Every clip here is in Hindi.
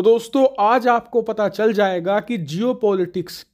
तो दोस्तों आज आपको पता चल जाएगा कि जियो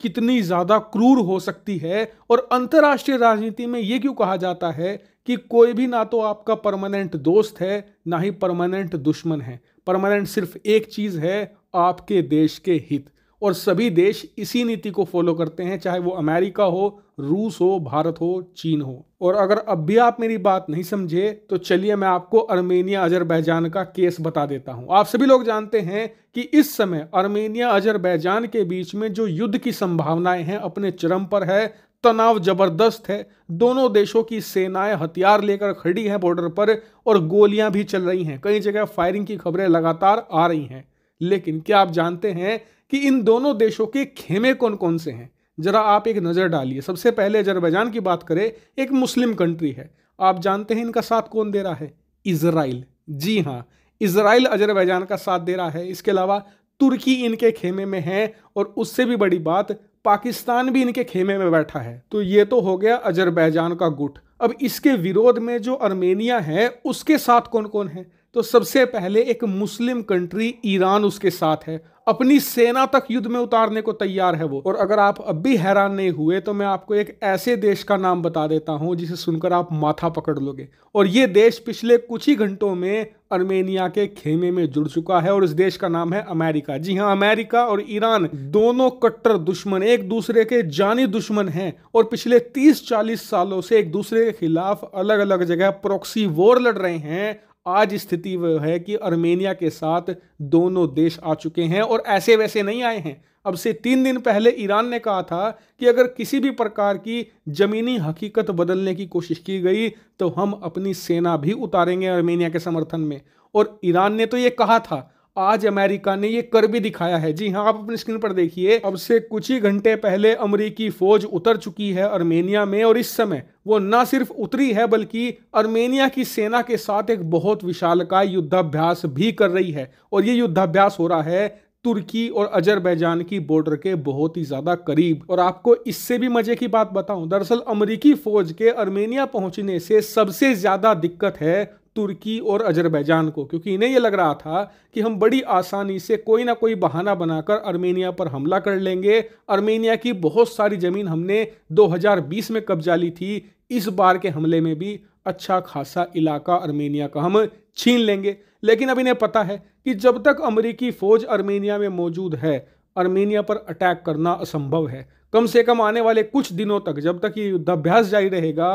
कितनी ज़्यादा क्रूर हो सकती है और अंतर्राष्ट्रीय राजनीति में ये क्यों कहा जाता है कि कोई भी ना तो आपका परमानेंट दोस्त है ना ही परमानेंट दुश्मन है परमानेंट सिर्फ एक चीज़ है आपके देश के हित और सभी देश इसी नीति को फॉलो करते हैं चाहे वो अमेरिका हो रूस हो भारत हो चीन हो और अगर अब भी आप मेरी बात नहीं समझे तो चलिए मैं आपको अर्मेनिया अजरबैजान का केस बता देता हूं आप सभी लोग जानते हैं कि इस समय अर्मेनिया अजरबैजान के बीच में जो युद्ध की संभावनाएं हैं अपने चरम पर है तनाव जबरदस्त है दोनों देशों की सेनाएं हथियार लेकर खड़ी हैं बॉर्डर पर और गोलियां भी चल रही हैं कई जगह फायरिंग की खबरें लगातार आ रही हैं लेकिन क्या आप जानते हैं कि इन दोनों देशों के खेमे कौन कौन से हैं ज़रा आप एक नज़र डालिए सबसे पहले अजरबैजान की बात करें एक मुस्लिम कंट्री है आप जानते हैं इनका साथ कौन दे रहा है इसराइल जी हाँ इसराइल अजरबैजान का साथ दे रहा है इसके अलावा तुर्की इनके खेमे में है और उससे भी बड़ी बात पाकिस्तान भी इनके खेमे में बैठा है तो ये तो हो गया अजरबैजान का गुट अब इसके विरोध में जो अर्मेनिया है उसके साथ कौन कौन है तो सबसे पहले एक मुस्लिम कंट्री ईरान उसके साथ है अपनी सेना तक युद्ध में उतारने को तैयार है वो और अगर आप अब भी हैरान नहीं हुए तो मैं आपको एक ऐसे देश का नाम बता देता हूं जिसे सुनकर आप माथा पकड़ लोगे और ये देश पिछले कुछ ही घंटों में अर्मेनिया के खेमे में जुड़ चुका है और इस देश का नाम है अमेरिका जी हाँ अमेरिका और ईरान दोनों कट्टर दुश्मन एक दूसरे के जानी दुश्मन हैं और पिछले 30-40 सालों से एक दूसरे के खिलाफ अलग अलग जगह प्रोक्सी वॉर लड़ रहे हैं आज स्थिति वह है कि आर्मेनिया के साथ दोनों देश आ चुके हैं और ऐसे वैसे नहीं आए हैं अब से तीन दिन पहले ईरान ने कहा था कि अगर किसी भी प्रकार की ज़मीनी हकीकत बदलने की कोशिश की गई तो हम अपनी सेना भी उतारेंगे आर्मेनिया के समर्थन में और ईरान ने तो ये कहा था आज अमेरिका ने ये कर भी दिखाया है जी हाँ आप अपनी स्क्रीन पर देखिए अब से कुछ ही घंटे पहले अमरीकी फौज उतर चुकी है अर्मेनिया में और इस समय वो न सिर्फ उतरी है बल्कि अर्मेनिया की सेना के साथ एक बहुत विशालकाय युद्धाभ्यास भी कर रही है और ये युद्धाभ्यास हो रहा है तुर्की और अजरबैजान की बॉर्डर के बहुत ही ज्यादा करीब और आपको इससे भी मजे की बात बताऊं दरअसल अमेरिकी फौज के अर्मेनिया पहुंचने से सबसे ज्यादा दिक्कत है तुर्की और अजरबैजान को क्योंकि इन्हें यह लग रहा था कि हम बड़ी आसानी से कोई ना कोई बहाना बनाकर अर्मेनिया पर हमला कर लेंगे अर्मेनिया की बहुत सारी ज़मीन हमने 2020 में कब्जा ली थी इस बार के हमले में भी अच्छा खासा इलाका अर्मेनिया का हम छीन लेंगे लेकिन अब इन्हें पता है कि जब तक अमरीकी फ़ौज अर्मेनिया में मौजूद है अर्मेनिया पर अटैक करना असंभव है कम से कम आने वाले कुछ दिनों तक जब तक ये युद्धाभ्यास जारी रहेगा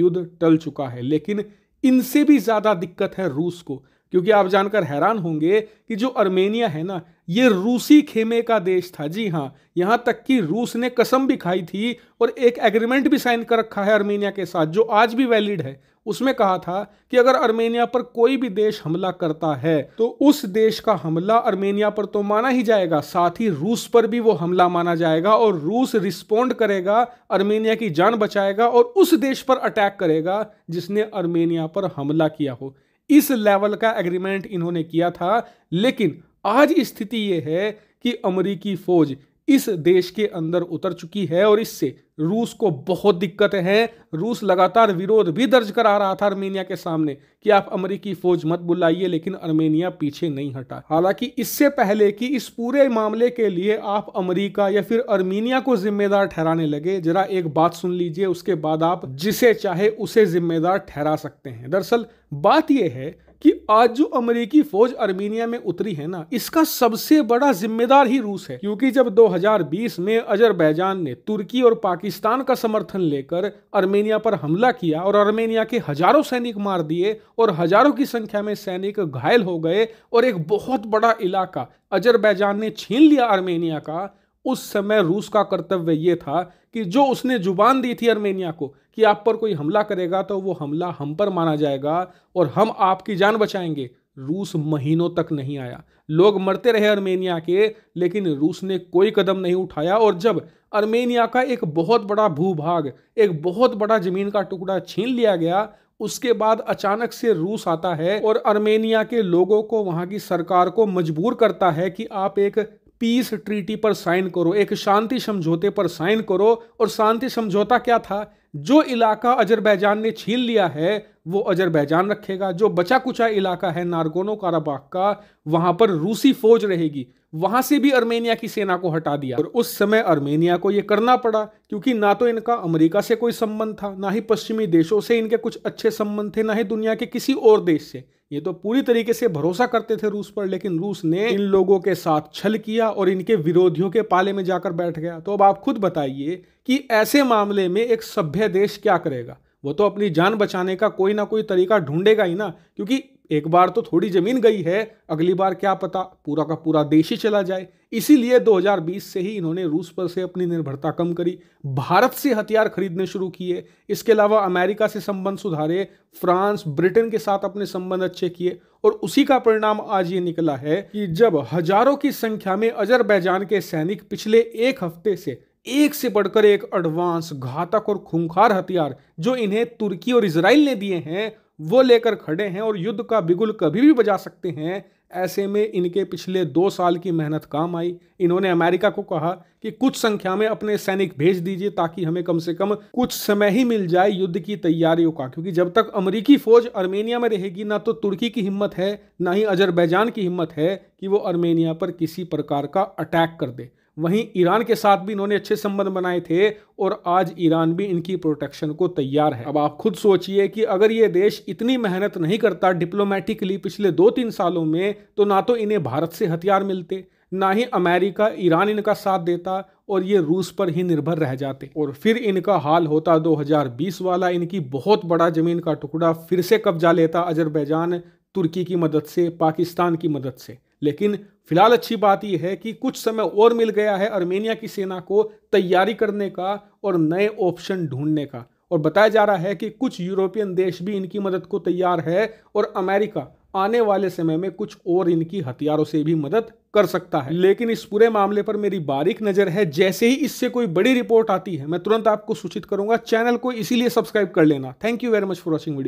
युद्ध टल चुका है लेकिन इनसे भी ज़्यादा दिक्कत है रूस को क्योंकि आप जानकर हैरान होंगे कि जो अर्मेनिया है ना ये रूसी खेमे का देश था जी हाँ यहाँ तक कि रूस ने कसम भी खाई थी और एक एग्रीमेंट भी साइन कर रखा है अर्मेनिया के साथ जो आज भी वैलिड है उसमें कहा था कि अगर अर्मेनिया पर कोई भी देश हमला करता है तो उस देश का हमला अर्मेनिया पर तो माना ही जाएगा साथ ही रूस पर भी वो हमला माना जाएगा और रूस रिस्पोंड करेगा अर्मेनिया की जान बचाएगा और उस देश पर अटैक करेगा जिसने अर्मेनिया पर हमला किया हो इस लेवल का एग्रीमेंट इन्होंने किया था लेकिन आज स्थिति ये है कि अमरीकी फ़ौज इस देश के अंदर उतर चुकी है और इससे रूस को बहुत दिक्कतें हैं रूस लगातार विरोध भी दर्ज करा रहा था अर्मेनिया के सामने कि आप अमेरिकी फौज मत बुलाइए लेकिन अर्मेनिया पीछे नहीं हटा हालांकि इससे पहले कि इस पूरे मामले के लिए आप अमेरिका या फिर अर्मेनिया को जिम्मेदार ठहराने लगे जरा एक बात सुन लीजिए उसके बाद आप जिसे चाहे उसे जिम्मेदार ठहरा सकते हैं दरअसल बात यह है कि आज जो अमेरिकी फौज अर्मीनिया में उतरी है ना इसका सबसे बड़ा जिम्मेदार ही रूस है क्योंकि जब 2020 में अजरबैजान ने तुर्की और पाकिस्तान का समर्थन लेकर अर्मेनिया पर हमला किया और अर्मेनिया के हजारों सैनिक मार दिए और हजारों की संख्या में सैनिक घायल हो गए और एक बहुत बड़ा इलाका अजरबैजान ने छीन लिया आर्मेनिया का उस समय रूस का कर्तव्य ये था कि जो उसने जुबान दी थी अर्मेनिया को कि आप पर कोई हमला करेगा तो वो हमला हम पर माना जाएगा और हम आपकी जान बचाएंगे रूस महीनों तक नहीं आया लोग मरते रहे अर्मेनिया के लेकिन रूस ने कोई कदम नहीं उठाया और जब अर्मेनिया का एक बहुत बड़ा भूभाग एक बहुत बड़ा जमीन का टुकड़ा छीन लिया गया उसके बाद अचानक से रूस आता है और अर्मेनिया के लोगों को वहां की सरकार को मजबूर करता है कि आप एक पीस ट्रीटी पर साइन करो एक शांति समझौते पर साइन करो और शांति समझौता क्या था जो इलाका अजरबैजान ने छीन लिया है वो अजरबैजान रखेगा जो बचा कुचा इलाका है नारगोनो काराबाग का वहाँ पर रूसी फौज रहेगी वहां से भी अर्मेनिया की सेना को हटा दिया और उस समय अर्मेनिया को यह करना पड़ा क्योंकि ना तो इनका अमेरिका से कोई संबंध था ना ही पश्चिमी देशों से इनके कुछ अच्छे संबंध थे ना ही दुनिया के किसी और देश से ये तो पूरी तरीके से भरोसा करते थे रूस पर लेकिन रूस ने इन लोगों के साथ छल किया और इनके विरोधियों के पाले में जाकर बैठ गया तो अब आप खुद बताइए कि ऐसे मामले में एक सभ्य देश क्या करेगा वो तो अपनी जान बचाने का कोई ना कोई तरीका ढूंढेगा ही ना क्योंकि एक बार तो थोड़ी ज़मीन गई है अगली बार क्या पता पूरा का पूरा देश ही चला जाए इसीलिए 2020 से ही इन्होंने रूस पर से अपनी निर्भरता कम करी भारत से हथियार खरीदने शुरू किए इसके अलावा अमेरिका से संबंध सुधारे फ्रांस ब्रिटेन के साथ अपने संबंध अच्छे किए और उसी का परिणाम आज ये निकला है कि जब हजारों की संख्या में अजरबैजान के सैनिक पिछले एक हफ्ते से एक से बढ़कर एक एडवांस घातक और खूंखार हथियार जो इन्हें तुर्की और इसराइल ने दिए हैं वो लेकर खड़े हैं और युद्ध का बिगुल कभी भी बजा सकते हैं ऐसे में इनके पिछले दो साल की मेहनत काम आई इन्होंने अमेरिका को कहा कि कुछ संख्या में अपने सैनिक भेज दीजिए ताकि हमें कम से कम कुछ समय ही मिल जाए युद्ध की तैयारियों का क्योंकि जब तक अमेरिकी फौज अर्मेनिया में रहेगी ना तो तुर्की की हिम्मत है ना ही अजरबैजान की हिम्मत है कि वो अर्मेनिया पर किसी प्रकार का अटैक कर दे वहीं ईरान के साथ भी इन्होंने अच्छे संबंध बनाए थे और आज ईरान भी इनकी प्रोटेक्शन को तैयार है अब आप खुद सोचिए कि अगर ये देश इतनी मेहनत नहीं करता डिप्लोमेटिकली पिछले दो तीन सालों में तो ना तो इन्हें भारत से हथियार मिलते ना ही अमेरिका ईरान इनका साथ देता और ये रूस पर ही निर्भर रह जाते और फिर इनका हाल होता 2020 वाला इनकी बहुत बड़ा जमीन का टुकड़ा फिर से कब्जा लेता अजरबैजान तुर्की की मदद से पाकिस्तान की मदद से लेकिन फिलहाल अच्छी बात यह है कि कुछ समय और मिल गया है आर्मेनिया की सेना को तैयारी करने का और नए ऑप्शन ढूंढने का और बताया जा रहा है कि कुछ यूरोपियन देश भी इनकी मदद को तैयार है और अमेरिका आने वाले समय में कुछ और इनकी हथियारों से भी मदद कर सकता है लेकिन इस पूरे मामले पर मेरी बारीक नजर है जैसे ही इससे कोई बड़ी रिपोर्ट आती है मैं तुरंत आपको सूचित करूंगा चैनल को इसीलिए सब्सक्राइब कर लेना thank you very much for watching video